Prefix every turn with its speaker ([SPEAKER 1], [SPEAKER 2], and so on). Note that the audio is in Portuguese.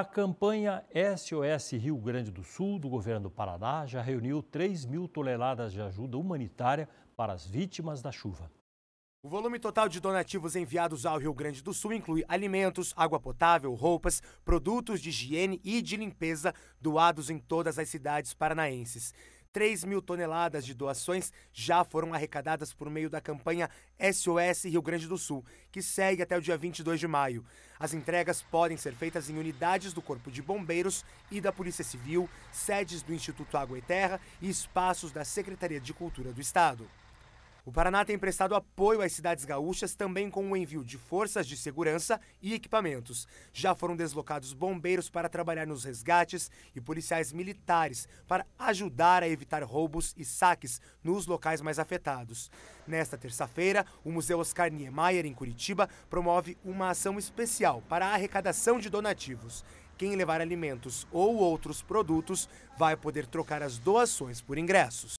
[SPEAKER 1] A campanha SOS Rio Grande do Sul do governo do Paraná já reuniu 3 mil toneladas de ajuda humanitária para as vítimas da chuva.
[SPEAKER 2] O volume total de donativos enviados ao Rio Grande do Sul inclui alimentos, água potável, roupas, produtos de higiene e de limpeza doados em todas as cidades paranaenses. 3 mil toneladas de doações já foram arrecadadas por meio da campanha SOS Rio Grande do Sul, que segue até o dia 22 de maio. As entregas podem ser feitas em unidades do Corpo de Bombeiros e da Polícia Civil, sedes do Instituto Água e Terra e espaços da Secretaria de Cultura do Estado. O Paraná tem prestado apoio às cidades gaúchas também com o envio de forças de segurança e equipamentos. Já foram deslocados bombeiros para trabalhar nos resgates e policiais militares para ajudar a evitar roubos e saques nos locais mais afetados. Nesta terça-feira, o Museu Oscar Niemeyer, em Curitiba, promove uma ação especial para a arrecadação de donativos quem levar alimentos ou outros produtos vai poder trocar as doações por ingressos.